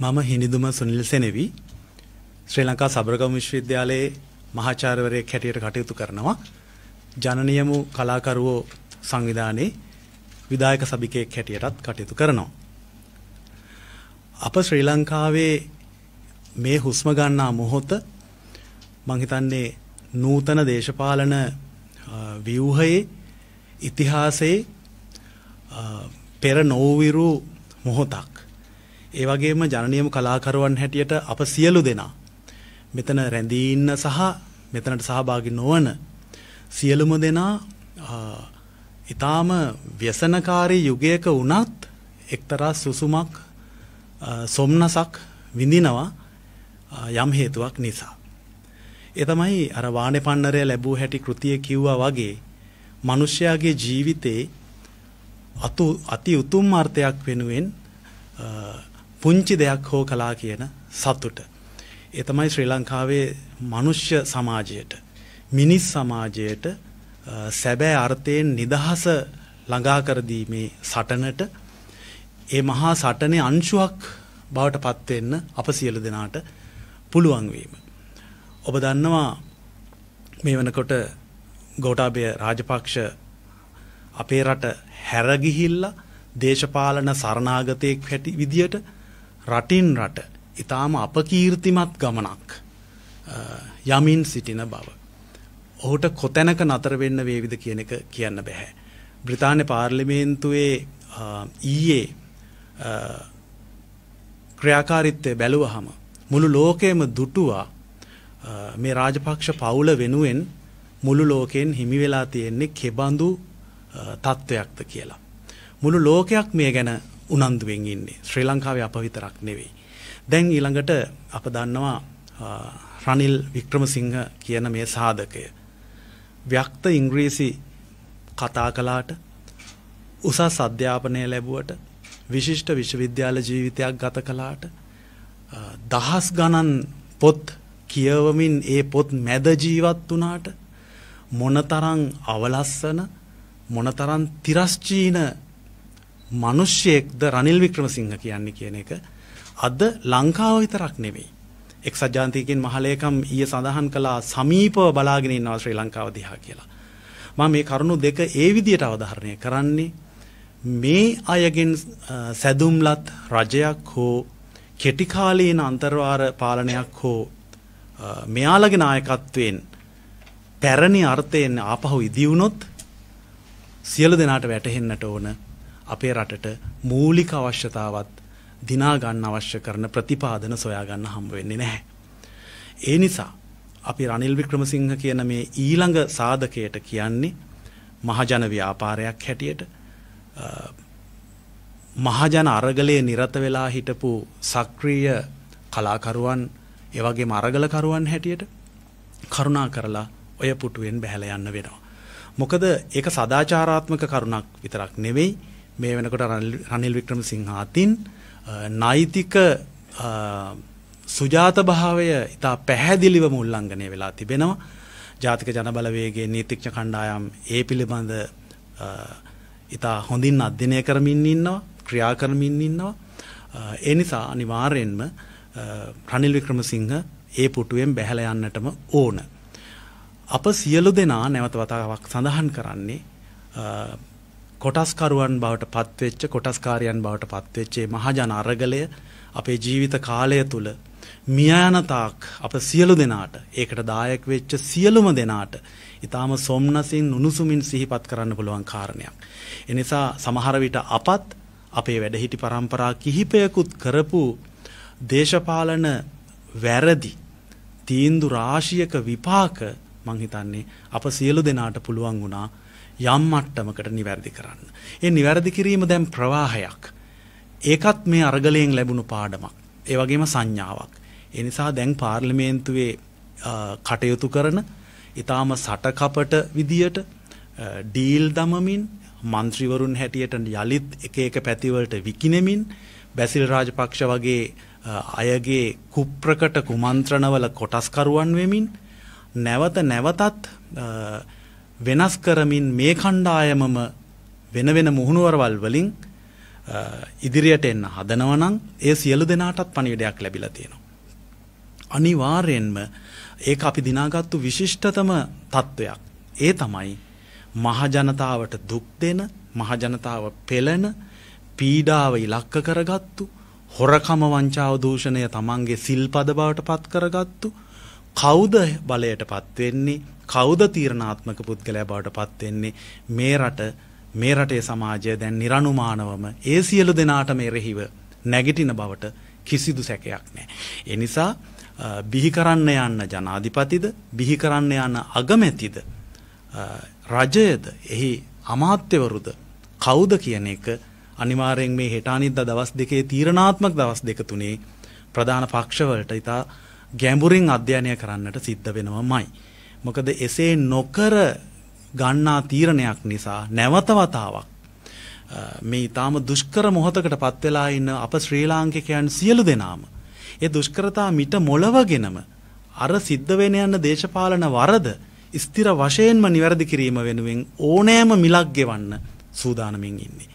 මම හිනිදුම සුනිල් සෙනෙවි ශ්‍රී ලංකා සබරගම විශ්වවිද්‍යාලයේ මහාචාර්යවරයෙක් හැටියට කටයුතු කරනවා ජනනියමු කලාකරුවෝ සංවිධානයේ විධායක සභිකයෙක් හැටියටත් කටයුතු කරනවා අප ශ්‍රී ලංකාවේ මේ හුස්ම ගන්නා මොහොත මං හිතන්නේ නූතන දේශපාලන ව්‍යුහයේ ඉතිහාසයේ පෙර නොවිරු මොහොතක් ඒ වගේම ජනනියම කලාකරුවන් හැටියට අප සියලු දෙනා මෙතන රැඳී ඉන්න සහ මෙතනට සහභාගී නොවන සියලුම දෙනා ඊටාම ව්‍යසනකාරී යුගයක වුණත් එක්තරා සුසුමක් සොම්නසක් විඳිනවා යම් හේතුවක් නිසා. ඒ තමයි අර වාණේ පන්නරය ලැබූ හැටි කෘතිය කිව්වා වගේ මිනිස්යාගේ ජීවිතේ අතු අති උතුම් අර්ථයක් වෙනුවෙන් පුංචි දෙයක් හෝ කලා කියන සතුට. ඒ තමයි ශ්‍රී ලංකාවේ මිනිස්්‍ය සමාජයට මිනිස් සමාජයට සැබෑ අර්ථයෙන් නිදහස ළඟා කර දීමේ සටනට ඒ මහා සටනේ අංශුවක් බවට පත් වෙන්න අප සියලු දෙනාට පුළුවන් වීම. ඔබ දන්නවා මේ වෙනකොට ගෝඨාභය රාජපක්ෂ අපේ රට හැර ගිහිල්ලා දේශපාලන සරණාගතයෙක් හැටි විදියට රටින් රට ඊටාම අපකීර්තිමත් ගමනක් යමින් සිටින බව. ඔහුට කොතැනක නතර වෙන්න වේවිද කියන එක කියන්න බෑ. බ්‍රිතාන්‍ය පාර්ලිමේන්තුවේ ඊයේ ක්‍රියාකාරීත්වය බැලුවහම මුළු ලෝකයේම දුටුවා මේ රාජපක්ෂ පවුල වෙනුවෙන් මුළු ලෝකයෙන් හිමි වෙලා තියෙන්නේ කෙබඳු තත්වයක්ද කියලා. මුළු ලෝකයක් මේ ගැන උනන්දුවෙන් ඉන්නේ. ශ්‍රී ලංකාවේ අප විතරක් නෙවෙයි. දැන් ඊළඟට අප දන්නවා රනිල් වික්‍රමසිංහ කියන මේ සාධකය. ව්‍යක්ත ඉංග්‍රීසි කතා කළාට උසස් අධ්‍යාපනය ලැබුවට විශිෂ්ට විශ්වවිද්‍යාල ජීවිතයක් ගත කළාට දහස් ගණන් පොත් කියවමින් ඒ පොත් මැද ජීවත් වුණාට මොනතරම් අවලස්සන මොනතරම් තිරස්චීන මිනිස්සෙක්ද රනිල් වික්‍රමසිංහ කියන්නේ කියන එක අද ලංකාව විතරක් නෙවෙයි. එක්සත් ජාතිකයන් මහලේකම් ඊයේ සඳහන් කළා සමීපව බලාගෙන ඉන්නවා ශ්‍රී ලංකාව දිහා කියලා. මම මේ කරුණු දෙක ඒ විදියට අවධාරණය කරන්නේ මේ අයගෙන් සැදුම්ලත් රජයක් හෝ කෙටි කාලීන අන්තර්වාර පාලනයක් හෝ මෙයාලගේ නායකත්වයෙන් පැරණි අර්ථයෙන් ආපහු ඉදි වුණොත් සියලු දෙනාට වැටහෙන්නට ඕන අපේ රටට මූලික අවශ්‍යතාවත් දිනා ගන්න අවශ්‍ය කරන ප්‍රතිපාදන සොයා ගන්න හම්බ වෙන්නේ නැහැ. ඒ නිසා අපි රනිල් වික්‍රමසිංහ කියන මේ ඊළඟ සාධකයට කියන්නේ මහජන ව්‍යාපාරයක් හැටියට මහජන අරගලයේ නිරත වෙලා හිටපු සක්‍රීය කලාකරුවන් ඒ වගේම අරගලකරුවන් හැටියට කරුණා කරලා ඔය පුටුවෙන් බැහැලා යන්න වෙනවා. මොකද ඒක සදාචාරාත්මක කරුණක් විතරක් නෙවෙයි මේ වෙනකොට රනිල් වික්‍රමසිංහ අතින් නෛතික සුජාතභාවය ඉතා පැහැදිලිවම උල්ලංඝනය වෙලා තිබෙනවා. ජාතික ජනබලවේගේ නීතිඥ කණ්ඩායම් ඒ පිළිබඳ ඉතා හොඳින් අධ්‍යයනය කරමින් ඉන්නවා, ක්‍රියා කරමින් ඉන්නවා. ඒ නිසා අනිවාර්යෙන්ම රනිල් වික්‍රමසිංහ ඒ පුටුවෙන් බැහැලා යන්නටම ඕන. අප සියලු දෙනා නැවත වතාවක් සඳහන් කරන්නේ කොටස්කරුවන් බවට පත්වෙච්ච කොටස්කාරයන් බවට පත්වෙච්චේ මහජන අරගලය අපේ ජීවිත කාලය තුළ මියනතාක් අප සියලු දෙනාට ඒකට දායක වෙච්ච සියලුම දෙනාට ඊටාම සොම්නසින් නුනුසුමින් සිහිපත් කරන්න පුළුවන් කාරණයක්. ඒ නිසා සමහර විට අපත් අපේ වැඩහිටි પરම්පරා කිහිපයකුත් කරපු දේශපාලන වැරදි තීන්දු රාශියක විපාක මං හිතන්නේ අප සියලු දෙනාට පුළුවන් වුණා යම් මට්ටමකට නිවැරදි කරන්න. ඒ නිවැරදි කිරීම දැන් ප්‍රවාහයක්. ඒකත් මේ අරගලයෙන් ලැබුණු පාඩමක්. ඒ වගේම සංඥාවක්. ඒ නිසා දැන් පාර්ලිමේන්තුවේ කටයුතු කරන ඊටාම සටකපට විදියට ඩීල් දමමින් മന്ത്രിවරුන් හැටියට යලිත් එක එක පැතිවලට විකිනෙමින් බැසිල් රාජපක්ෂ වගේ අයගේ කුප්‍රකට කුමන්ත්‍රණවල කොටස්කරුවන් වෙමින් නැවත නැවතත් වෙනස් කරමින් මේ කණ්ඩායමම වෙන වෙන මුහුණුවරවල් වලින් ඉදිරියට එන්න හදනවා නම් ඒ සියලු දෙනාටත් පණිවිඩයක් ලැබිලා තියෙනවා. අනිවාර්යෙන්ම ඒක අපි දිනාගත්තු විශිෂ්ටතම තත්වයක්. ඒ තමයි මහජනතාවට දුක් දෙන, මහජනතාව පෙළෙන, පීඩාව ඉලක්ක කරගත්තු, හොරකම වංචාව දූෂණය තමන්ගේ සිල්පද බවට පත් කරගත්තු කවුද බලයට පත් වෙන්නේ කවුද තීරණාත්මක පුද්ගලයා බවට පත් වෙන්නේ මේ රට මේ රටේ සමාජය දැන් නිර්ණුමානවම ඒ සියලු දෙනාට මේ රෙහිව නැගිටින බවට කිසිදු සැකයක් නැහැ. ඒ නිසා බිහි කරන්න යන්න ජනාධිපතිද බිහි කරන්න යන අගමැතිද රජයද එහි අමාත්‍යවරුද කවුද කියන එක අනිවාර්යෙන් මේ හෙට අනිද්දා දවස් දෙකේ තීරණාත්මක දවස් දෙක තුනේ ප්‍රධාන පක්ෂවලට ඉතා ගැඹුරින් අධ්‍යයනය කරන්නට සිද්ධ වෙනවමයි. මොකද එසේ නොකර ගන්නා තීරණයක් නිසා නැවත වතාවක් මේ ඊටාම දුෂ්කර මොහොතකට පත් වෙලා ඉන්න අප ශ්‍රී ලාංකිකයන් සියලු දෙනාම ඒ දුෂ්කරතා මිට මොළවගෙනම අර සිද්ධ වෙන යන දේශපාලන වරද ස්ථිර වශයෙන්ම નિවැරදි කිරීම වෙනුවෙන් ඕනෑම මිලක් ගෙවන්න සූදානමින් ඉන්නේ.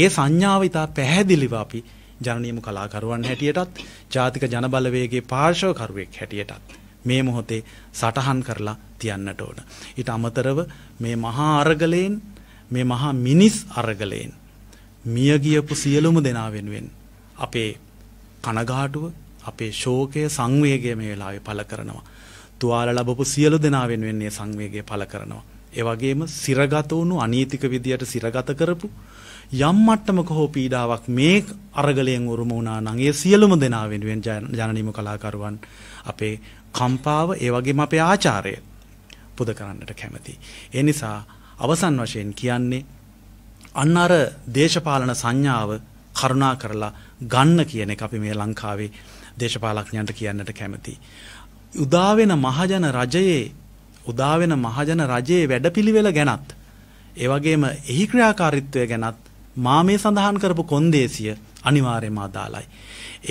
ඒ සංඥාව ඉතා පැහැදිලිව අපි ජනනියම කලාකරුවන් හැටියටත් ජාතික ජනබලවේගයේ පාර්ශවකරුවෙක් හැටියටත් මේ මොහොතේ සටහන් කරලා තියන්නට ඕන. ඊට අමතරව මේ මහා අරගලයෙන් මේ මහා මිනිස් අරගලයෙන් මිය ගියපු සියලුම දෙනා වෙනුවෙන් අපේ කනගාටුව අපේ ශෝකය සංවේගය මේ වෙලාවේ පළ කරනවා. තුවාල ලැබපු සියලු දෙනා වෙනුවෙන් මේ සංවේගය පළ කරනවා. ඒ වගේම සිරගත වුණු අනීතික විදියට සිරගත කරපු යම් මට්ටමක හෝ පීඩාවක් මේ අරගලයෙන් උරුම වුණා නම් ඒ සියලුම දෙනා වෙනුවෙන් ජනනීම කලාකරුවන් අපේ කම්පාව ඒ වගේම අපේ ආචාරය පුද කරන්නට කැමති. ඒ නිසා අවසන් වශයෙන් කියන්නේ අන්න අර දේශපාලන සංඥාව කරුණා කරලා ගන්න කියන එක අපි මේ ලංකාවේ දේශපාලඥයන්ට කියන්නට කැමති. උදාවෙන මහජන රජයේ උදාවෙන මහජන රජයේ වැඩපිළිවෙල ගැනත් ඒ වගේම එහි ක්‍රියාකාරීත්වය ගැනත් මා මේ සඳහන් කරපු කොන්දේසිය අනිවාර්යයෙන්ම අදාළයි.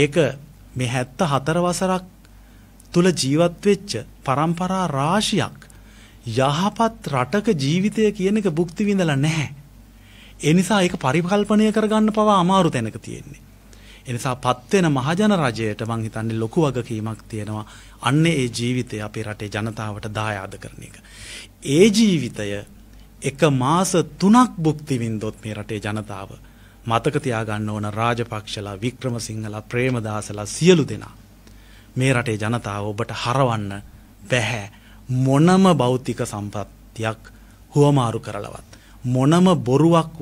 ඒක මේ 74 වසරක් තුල ජීවත් වෙච්ච પરම්පරා රාශියක් යහපත් රටක ජීවිතය කියන එක භුක්ති විඳලා නැහැ. ඒ නිසා ඒක පරිකල්පනය කරගන්න පවා අමාරු තැනක තියෙන්නේ. ඒ නිසා පත් වෙන මහජන රජයට මං හිතන්නේ ලොකු වගකීමක් තියෙනවා. අන්නේ ඒ ජීවිතය අපේ රටේ ජනතාවට දායාද කරන එක. ඒ ජීවිතය එක මාස 3ක් භුක්ති විඳොත් මේ රටේ ජනතාව මතක තියාගන්න ඕන රාජපක්ෂලා වික්‍රමසිංහලා ප්‍රේමදාසලා සියලු දෙනා මේ රටේ ජනතාව ඔබට හරවන්න බැහැ මොනම භෞතික සම්පත්තියක් හුවමාරු කරලවත් මොනම බොරුවක්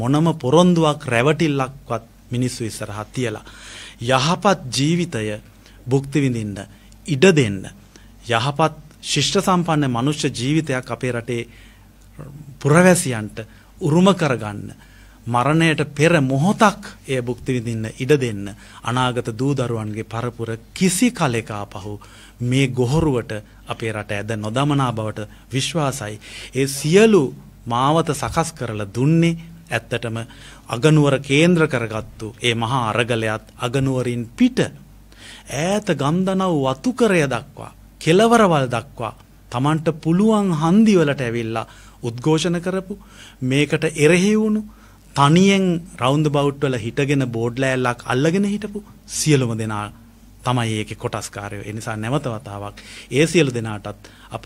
මොනම පොරොන්දුවක් රැවටිල්ලක්වත් මිනිස්සු ඉස්සරහා තියලා යහපත් ජීවිතය භුක්ති විඳින්න ඉඩ දෙන්න යහපත් ශිෂ්ට සම්පන්න මනුෂ්‍ය ජීවිතයක් අපේ රටේ පුරවැසියන්ට උරුම කරගන්න මරණයට පෙර මොහොතක් එය භුක්ති විඳින්න ඉඩ දෙන්න අනාගත දූ දරුවන්ගේ පරපුර කිසි කලෙක ආපහු මේ ගොහරුවට අපේ රට ඇද නොදමනා බවට විශ්වාසයි. ඒ සියලු මාවත සකස් කරලා දුන්නේ ඇත්තටම අගනුවර කේන්ද්‍ර කරගත්තු ඒ මහා අරගලයත් අගනුවරින් පිට ඈත ගම්දනව් වතුකරය දක්වා කෙලවරවල් දක්වා Tamanට පුළුවන් හන්දිවලට ඇවිල්ලා උද්ඝෝෂණ කරපු මේකට එරෙහි වුණු තනියෙන් රවුන්ද බෞට්වල හිටගෙන බෝඩ්ලෑල්ලක් අල්ලගෙන හිටපු සියලුම දෙනා තමයි ඒකේ කොටස්කාරයෝ. ඒ නිසා නැවත වතාවක් ඒ සියලු දෙනාටත් අප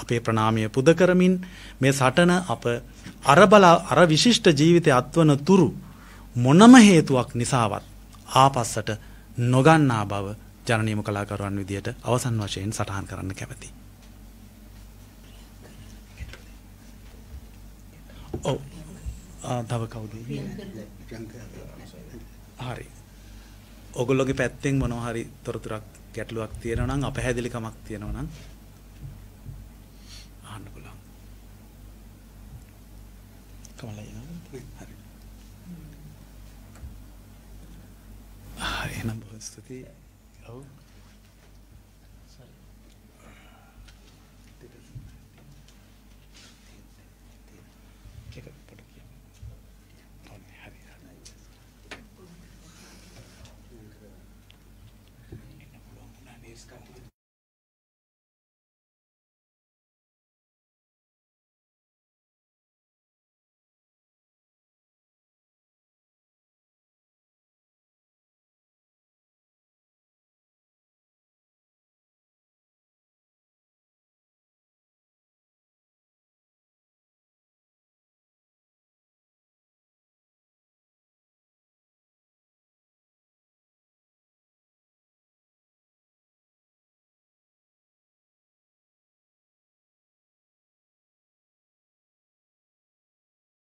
අපේ ප්‍රණාමය පුද කරමින් මේ සටන අප අරබල අර විශිෂ්ට ජීවිතය අත්වන තුරු මොනම හේතුවක් නිසාවත් ආපස්සට නොගන්නා බව ජනනීය කලාකරුවන් විදියට අවසන් වශයෙන් සටහන් කරන්න කැමැතියි. ඔව් තව කවුද හරි ඔගොල්ලොගේ පැත්තෙන් මොනොහරි තොරතුරක් ගැටලුවක් තියෙනවනම් අප හැදිලිකමක් තියෙනවනම් අහන්න පුළුවන් කමලයි හරි හරි එහෙනම් බොහොම ස්තුතියි ඔව් this